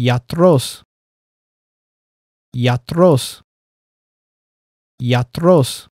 Yatros. Yatros. Yatros.